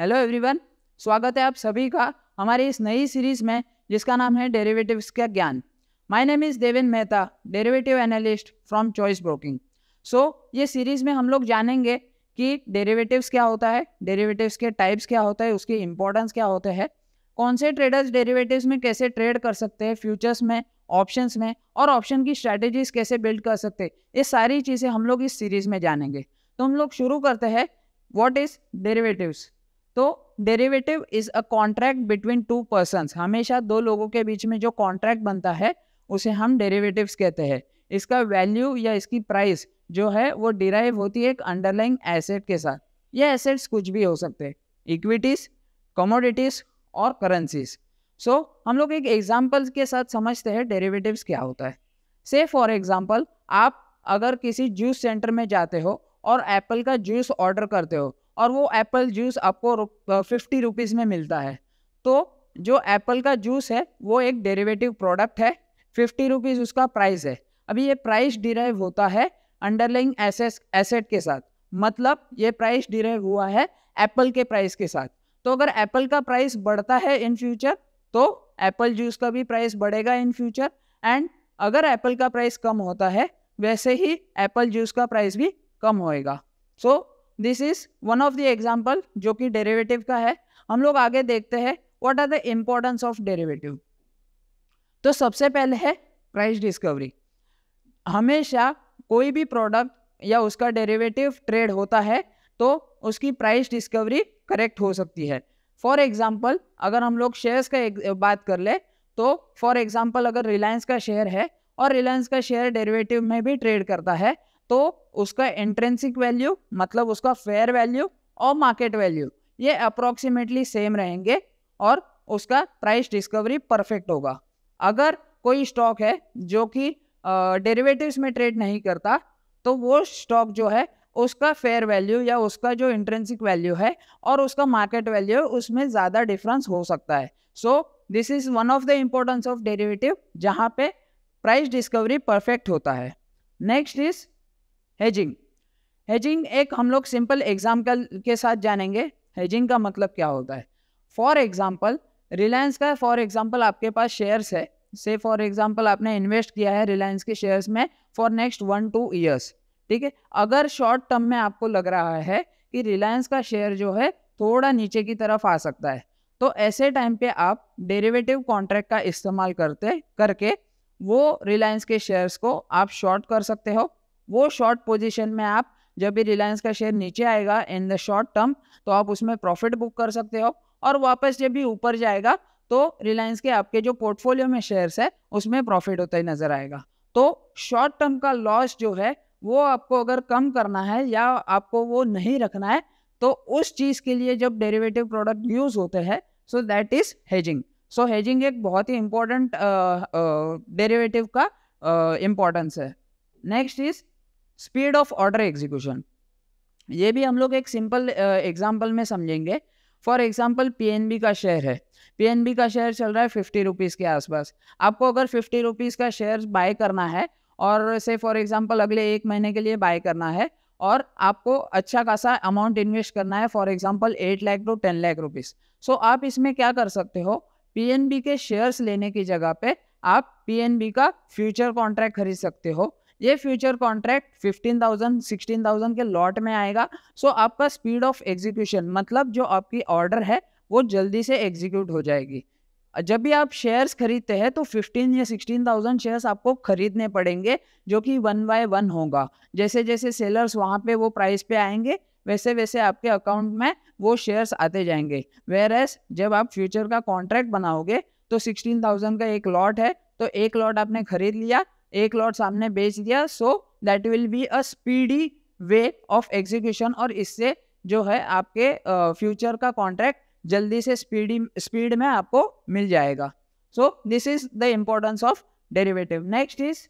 Hello everyone स्वागत है आप सभी का हमारी इस नई सीरीज में जिसका नाम है डेरिवेटिव्स का ज्ञान my name is Deven Mehta derivative analyst from Choice Broking so ये सीरीज में हम लोग जानेंगे कि डेरिवेटिव्स क्या होता है डेरिवेटिव्स के टाइप्स क्या होता है उसके इंपॉर्टेंस क्या होते हैं कौन से ट्रेडर्स डेरिवेटिव्स में कैसे ट्रेड कर सकते हैं फ्यूचर्स में ऑप्शंस में और ऑप्शन की स्ट्रैटेजीज कैसे बिल्ड कर सकते हैं ये सारी चीज़ें हम लोग इस सीरीज में जानेंगे तो हम लोग शुरू करते हैं वॉट इज़ डेरिवेटिव्स तो derivative is a contract between two person हमेशा दो लोगों के बीच में जो कॉन्ट्रैक्ट बनता है उसे हम डेरिवेटिव्स कहते हैं इसका वैल्यू या इसकी प्राइस जो है वो डिराइव होती है एक अंडरलाइंग एसेट के साथ ये एसेट्स कुछ भी हो सकते हैं इक्विटीज कमोडिटीज और करेंसीज सो so, हम लोग एक एग्जाम्पल के साथ समझते हैं डेरिवेटिव्स क्या होता है से फॉर एग्जाम्पल आप अगर किसी जूस सेंटर में जाते हो और एप्पल का जूस ऑर्डर करते हो और वो एप्पल जूस आपको फिफ्टी रुपीज़ में मिलता है तो जो एप्पल का जूस है वो एक डेरिवेटिव प्रोडक्ट है फिफ्टी रुपीज़ उसका प्राइस है अभी ये प्राइस डिराइव होता है अंडरलाइंग एसेस एसेट के साथ मतलब ये प्राइस डिराइव हुआ है एप्पल के प्राइस के साथ तो अगर एप्पल का प्राइस बढ़ता है इन फ्यूचर तो एप्पल जूस का भी प्राइस बढ़ेगा इन फ्यूचर एंड अगर एप्पल का प्राइस कम होता है वैसे ही एप्पल जूस का प्राइस भी कम होएगा so so, this is one of the example जो कि डेरेवेटिव का है हम लोग आगे देखते हैं what are the importance of derivative तो सबसे पहले है प्राइस डिस्कवरी हमेशा कोई भी प्रोडक्ट या उसका डेरेवेटिव ट्रेड होता है तो उसकी प्राइस डिस्कवरी करेक्ट हो सकती है फॉर एग्जाम्पल अगर हम लोग शेयर्स का बात कर ले तो फॉर एग्जाम्पल अगर रिलायंस का शेयर है और रिलायंस का शेयर डेरिवेटिव में भी ट्रेड करता है तो उसका इंट्रेंसिक वैल्यू मतलब उसका फेयर वैल्यू और मार्केट वैल्यू ये अप्रोक्सीमेटली सेम रहेंगे और उसका प्राइस डिस्कवरी परफेक्ट होगा अगर कोई स्टॉक है जो कि डेरिवेटिव्स में ट्रेड नहीं करता तो वो स्टॉक जो है उसका फेयर वैल्यू या उसका जो इंट्रेंसिक वैल्यू है और उसका मार्केट वैल्यू उसमें ज़्यादा डिफरेंस हो सकता है so this is one of the importance of derivative जहाँ पे प्राइस डिस्कवरी परफेक्ट होता है नेक्स्ट इज हेजिंग हेजिंग एक हम लोग सिंपल एग्जाम्पल के साथ जानेंगे हेजिंग का मतलब क्या होता है फॉर एग्जाम्पल रिलायंस का फॉर एग्जाम्पल आपके पास शेयर्स है से फॉर एग्जाम्पल आपने इन्वेस्ट किया है रिलायंस के शेयर्स में for next one two years ठीक है अगर शॉर्ट टर्म में आपको लग रहा है कि रिलायंस का शेयर जो है थोड़ा नीचे की तरफ आ सकता है तो ऐसे टाइम पे आप डेरिवेटिव कॉन्ट्रैक्ट का इस्तेमाल करते करके वो रिलायंस के शेयर्स को आप शॉर्ट कर सकते हो वो शॉर्ट पोजीशन में आप जब भी रिलायंस का शेयर नीचे आएगा इन द शॉर्ट टर्म तो आप उसमें प्रॉफिट बुक कर सकते हो और वापस जब भी ऊपर जाएगा तो रिलायंस के आपके जो पोर्टफोलियो में शेयर्स है उसमें प्रॉफिट होता ही नजर आएगा तो शॉर्ट टर्म का लॉस जो है वो आपको अगर कम करना है या आपको वो नहीं रखना है तो उस चीज के लिए जब डेरिवेटिव प्रोडक्ट यूज होते हैं so that is hedging so hedging एक बहुत ही इंपॉर्टेंट डेरिवेटिव का इम्पोर्टेंस है next is speed of order execution ये भी हम लोग एक सिंपल एग्जाम्पल में समझेंगे फॉर एग्जाम्पल पी का शेयर है पी का शेयर चल रहा है फिफ्टी रुपीज़ के आसपास आपको अगर फिफ्टी रुपीज़ का शेयर बाय करना है और से फॉर एग्जाम्पल अगले एक महीने के लिए बाय करना है और आपको अच्छा खासा अमाउंट इन्वेस्ट करना है for example eight lakh to ten lakh rupees so आप इसमें क्या कर सकते हो पी के शेयर्स लेने की जगह पे आप पी का फ्यूचर कॉन्ट्रैक्ट खरीद सकते हो ये future contract fifteen thousand sixteen thousand के लॉट में आएगा सो so आपका स्पीड ऑफ एग्जीक्यूशन मतलब जो आपकी ऑर्डर है वो जल्दी से एग्जीक्यूट हो जाएगी जब भी आप शेयर्स खरीदते हैं तो 15 या 16,000 शेयर्स आपको खरीदने पड़ेंगे जो कि वन बाय वन होगा जैसे जैसे सेलर्स वहाँ पे वो प्राइस पे आएंगे वैसे वैसे आपके अकाउंट में वो शेयर्स आते जाएंगे वेर एस जब आप फ्यूचर का कॉन्ट्रैक्ट बनाओगे तो 16,000 का एक लॉट है तो एक लॉट आपने खरीद लिया एक लॉट सामने बेच दिया so that will be a speedy way of execution और इससे जो है आपके फ्यूचर uh, का कॉन्ट्रैक्ट जल्दी से स्पीडी स्पीड में आपको मिल जाएगा so this is the importance of derivative next is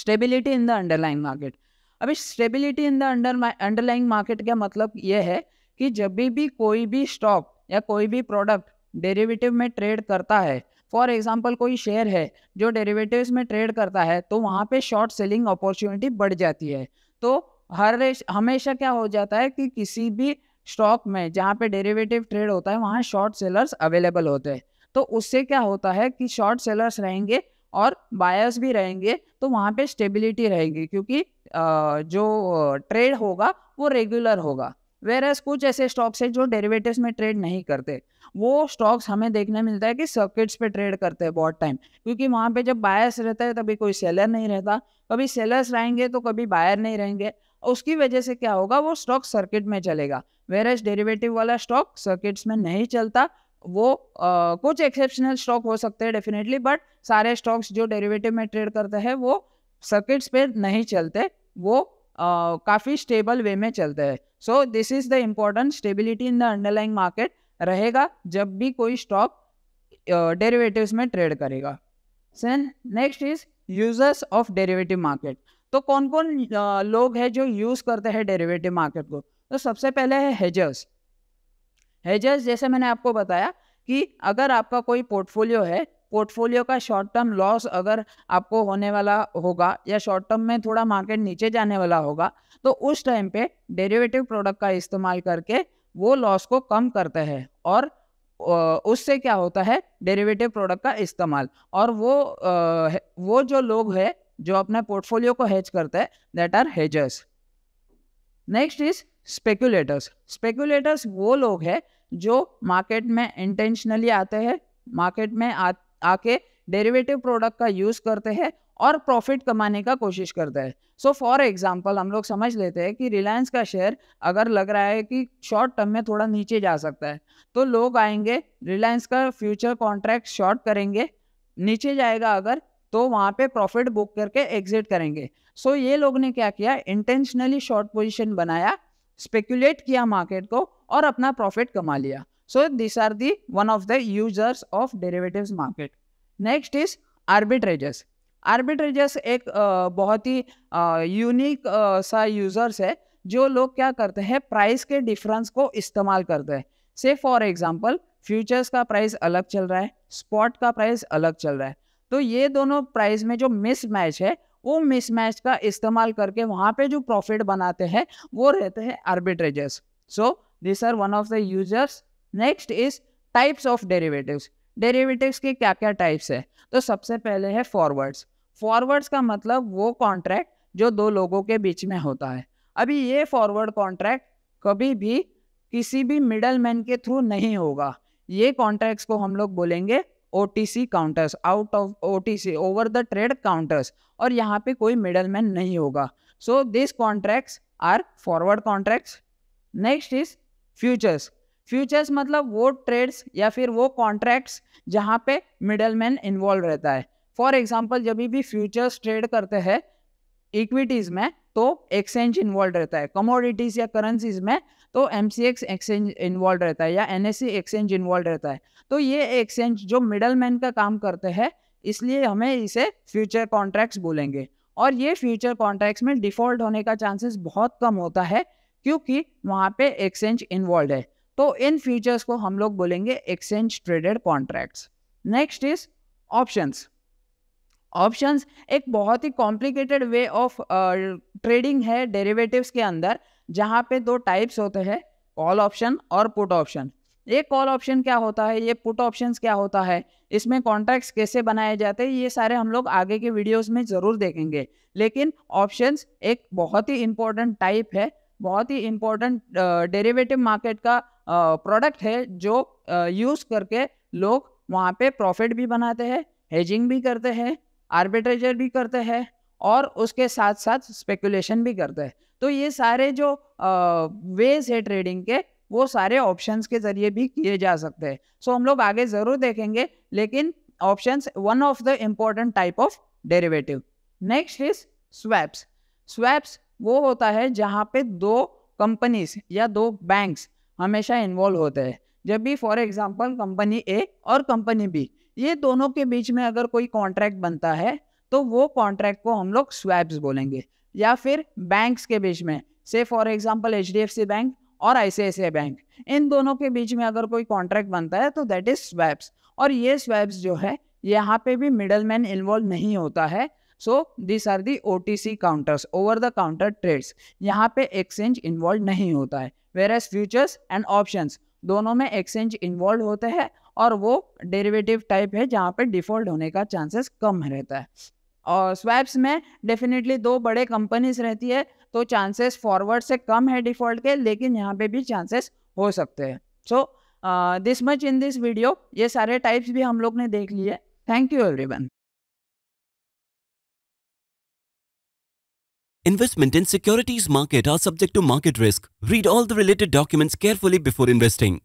stability in the underlying market अभी stability in the under underlying market का मतलब यह है कि जब भी कोई भी स्टॉक या कोई भी प्रोडक्ट डेरिवेटिव में ट्रेड करता है फॉर एग्जाम्पल कोई शेयर है जो डेरिवेटिव्स में ट्रेड करता है तो वहाँ पे शॉर्ट सेलिंग अपॉर्चुनिटी बढ़ जाती है तो हर हमेशा क्या हो जाता है कि किसी भी स्टॉक में जहाँ पे डेरिवेटिव ट्रेड होता है वहाँ शॉर्ट सेलर्स अवेलेबल होते हैं तो उससे क्या होता है कि शॉर्ट सेलर्स रहेंगे और बायर्स भी रहेंगे तो वहाँ पे स्टेबिलिटी रहेगी क्योंकि जो ट्रेड होगा वो रेगुलर होगा वेर कुछ ऐसे स्टॉक्स है जो डेरिवेटिव्स में ट्रेड नहीं करते वो स्टॉक्स हमें देखने मिलता है कि सर्किट्स पे ट्रेड करते हैं बहुत टाइम क्योंकि वहाँ पे जब बायर्स रहता है तभी कोई सेलर नहीं रहता कभी सेलर्स रहेंगे तो कभी बायर नहीं रहेंगे उसकी वजह से क्या होगा वो स्टॉक सर्किट में चलेगा वेर एज डेरिवेटिव वाला स्टॉक सर्किट्स में नहीं चलता वो आ, कुछ एक्सेप्शनल स्टॉक हो सकते हैं डेफिनेटली बट सारे स्टॉक्स जो डेरिवेटिव में ट्रेड करते हैं वो सर्किट्स पे नहीं चलते वो काफ़ी स्टेबल वे में चलते हैं so this is the important stability in the underlying market रहेगा जब भी कोई स्टॉक डेरिवेटिव्स में ट्रेड करेगा then next is users of derivative market तो कौन कौन लोग हैं जो यूज़ करते हैं डेरिवेटिव मार्केट को तो सबसे पहले है हेजर्स हेजर्स जैसे मैंने आपको बताया कि अगर आपका कोई पोर्टफोलियो है पोर्टफोलियो का शॉर्ट टर्म लॉस अगर आपको होने वाला होगा या शॉर्ट टर्म में थोड़ा मार्केट नीचे जाने वाला होगा तो उस टाइम पे डेरिवेटिव प्रोडक्ट का इस्तेमाल करके वो लॉस को कम करते हैं और उससे क्या होता है डेरिवेटिव प्रोडक्ट का इस्तेमाल और वो वो जो लोग है जो अपने पोर्टफोलियो को हेज करते हैं that are hedgers next is speculators speculators वो लोग हैं जो मार्केट में इंटेंशनली आते हैं मार्केट में आ, आके डेरिवेटिव प्रोडक्ट का यूज करते हैं और प्रॉफिट कमाने का कोशिश करते हैं सो फॉर एग्जाम्पल हम लोग समझ लेते हैं कि रिलायंस का शेयर अगर लग रहा है कि शॉर्ट टर्म में थोड़ा नीचे जा सकता है तो लोग आएंगे रिलायंस का फ्यूचर कॉन्ट्रैक्ट शॉर्ट करेंगे नीचे जाएगा अगर तो वहाँ पे प्रॉफिट बुक करके एग्जिट करेंगे सो so, ये लोग ने क्या किया इंटेंशनली शॉर्ट पोजिशन बनाया स्पेक्यूलेट किया मार्केट को और अपना प्रॉफिट कमा लिया So these are the one of the users of derivatives market. Next is arbitrages. आर्बिट्रेजेस एक बहुत ही यूनिक सा यूजर्स है जो लोग क्या करते हैं प्राइस के डिफरेंस को इस्तेमाल करते हैं से फॉर एग्जाम्पल फ्यूचर्स का प्राइस अलग चल रहा है स्पॉट का प्राइस अलग चल रहा है तो ये दोनों प्राइस में जो मिसमैच है वो मिसमैच का इस्तेमाल करके वहाँ पे जो प्रॉफिट बनाते हैं वो रहते हैं arbitrageurs so this are one of the users next is types of derivatives derivatives के क्या क्या टाइप्स है तो सबसे पहले है फॉरवर्ड्स फॉरवर्ड्स का मतलब वो कॉन्ट्रैक्ट जो दो लोगों के बीच में होता है अभी ये फॉरवर्ड कॉन्ट्रैक्ट कभी भी किसी भी मिडल मैन के थ्रू नहीं होगा ये कॉन्ट्रैक्ट्स को हम लोग बोलेंगे O T C counters out of O T C over the trade counters और यहाँ पे कोई मिडल मैन नहीं होगा so this contracts are forward contracts next is futures futures मतलब वो ट्रेड्स या फिर वो कॉन्ट्रैक्ट्स जहाँ पे मिडल मैन इन्वॉल्व रहता है फॉर एग्जाम्पल जब भी फ्यूचर्स ट्रेड करते हैं इक्विटीज में तो एक्सचेंज इन्वॉल्व रहता है कमोडिटीज या करेंसीज में तो M C X exchange involve रहता है या N S C exchange involve रहता है तो ये एक्सचेंज जो मिडल मैन का काम करते हैं इसलिए हमें इसे फ्यूचर कॉन्ट्रैक्ट्स बोलेंगे और ये फ्यूचर कॉन्ट्रैक्ट्स में डिफॉल्ट होने का चांसेस बहुत कम होता है क्योंकि वहाँ पे एक्सचेंज इन्वॉल्व है तो इन फ्यूचर्स को हम लोग बोलेंगे exchange traded contracts next is options options एक बहुत ही कॉम्प्लिकेटेड वे ऑफ ट्रेडिंग है डेरिवेटिव्स के अंदर जहाँ पे दो टाइप्स होते हैं कॉल ऑप्शन और पुट ऑप्शन ये कॉल ऑप्शन क्या होता है ये पुट ऑप्शन क्या होता है इसमें कॉन्ट्रैक्ट्स कैसे बनाए जाते हैं ये सारे हम लोग आगे के वीडियोस में ज़रूर देखेंगे लेकिन ऑप्शंस एक बहुत ही इम्पोर्टेंट टाइप है बहुत ही इम्पोर्टेंट डेरिवेटिव मार्केट का प्रोडक्ट है जो यूज करके लोग वहाँ पे प्रॉफिट भी बनाते हैं हेजिंग भी करते हैं आर्बिट्रेजर भी करते हैं और उसके साथ साथ स्पेकुलेशन भी करते हैं तो ये सारे जो वेज है ट्रेडिंग के वो सारे ऑप्शंस के जरिए भी किए जा सकते हैं सो हम लोग आगे ज़रूर देखेंगे लेकिन options one of the important type of derivative next is swaps swaps वो होता है जहाँ पे दो कंपनीज या दो बैंक्स हमेशा इन्वॉल्व होते हैं जब भी फॉर एग्जाम्पल कंपनी ए और कंपनी बी ये दोनों के बीच में अगर कोई कॉन्ट्रैक्ट बनता है तो वो कॉन्ट्रैक्ट को हम लोग स्वैप्स बोलेंगे या फिर बैंक्स के बीच में से फॉर एग्जाम्पल एच बैंक और आई बैंक इन दोनों के बीच में अगर कोई कॉन्ट्रैक्ट बनता है तो दैट इज स्वैप्स और ये स्वैप्स जो है यहाँ पे भी मिडल मैन इन्वॉल्व नहीं होता है so this are the O counters over the counter trades यहाँ पे एक्सचेंज इन्वॉल्व नहीं होता है whereas futures and options दोनों में एक्सचेंज इन्वॉल्व होते हैं और वो डेरिवेटिव टाइप है जहाँ पे डिफॉल्ट होने का चांसेस कम रहता है और स्वैप्स में डेफिनेटली दो बड़े कंपनीज रहती है तो चांसेस फॉरवर्ड से कम है डिफॉल्ट के लेकिन यहाँ पे भी चांसेस हो सकते हैं so this much in this video ये सारे टाइप्स भी हम लोग ने देख लिए thank you everyone Investment in securities market are subject to market risk. Read all the related documents carefully before investing.